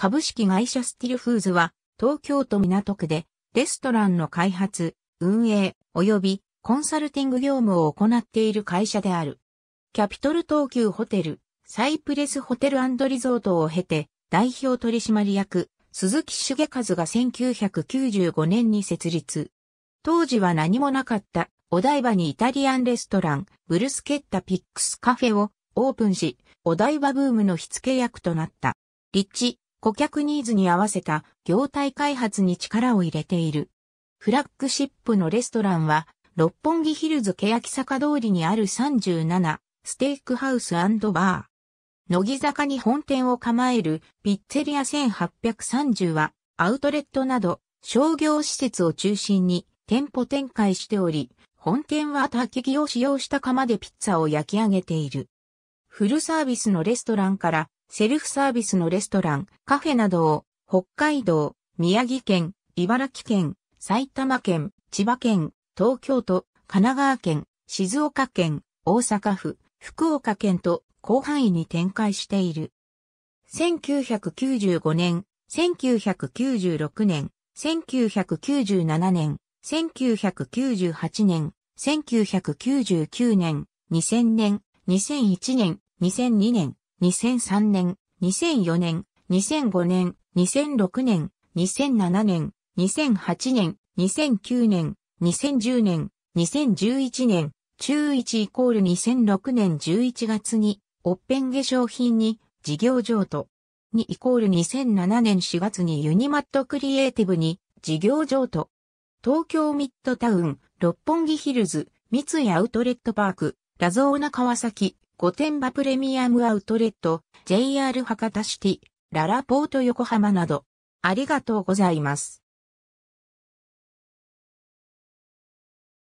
株式会社スティルフーズは、東京都港区で、レストランの開発、運営、及びコンサルティング業務を行っている会社である。キャピトル東急ホテル、サイプレスホテルリゾートを経て、代表取締役、鈴木茂和が1995年に設立。当時は何もなかったお台場にイタリアンレストラン、ブルスケッタピックスカフェをオープンし、お台場ブームの火付け役となった。立地、顧客ニーズに合わせた業態開発に力を入れている。フラッグシップのレストランは、六本木ヒルズ欅坂通りにある37ステークハウスバー。乃木坂に本店を構えるピッツェリア1830はアウトレットなど商業施設を中心に店舗展開しており、本店は焚き木を使用した窯でピッツァを焼き上げている。フルサービスのレストランからセルフサービスのレストラン、カフェなどを、北海道、宮城県、茨城県、埼玉県、千葉県、東京都、神奈川県、静岡県、大阪府、福岡県と広範囲に展開している。1995年、1996年、1997年、1998年、1999年、2000年、2001年、2002年、2003年、2004年、2005年、2006年、2007年、2008年、2009年、2010年、2011年、中1イコール2006年11月に、オッペン化粧品に、事業譲渡。2イコール2007年4月にユニマットクリエイティブに、事業譲渡。東京ミッドタウン、六本木ヒルズ、三井アウトレットパーク、ラゾーナ川崎、御殿場プレミアムアウトレット、JR 博多シティ、ララポート横浜など、ありがとうございます。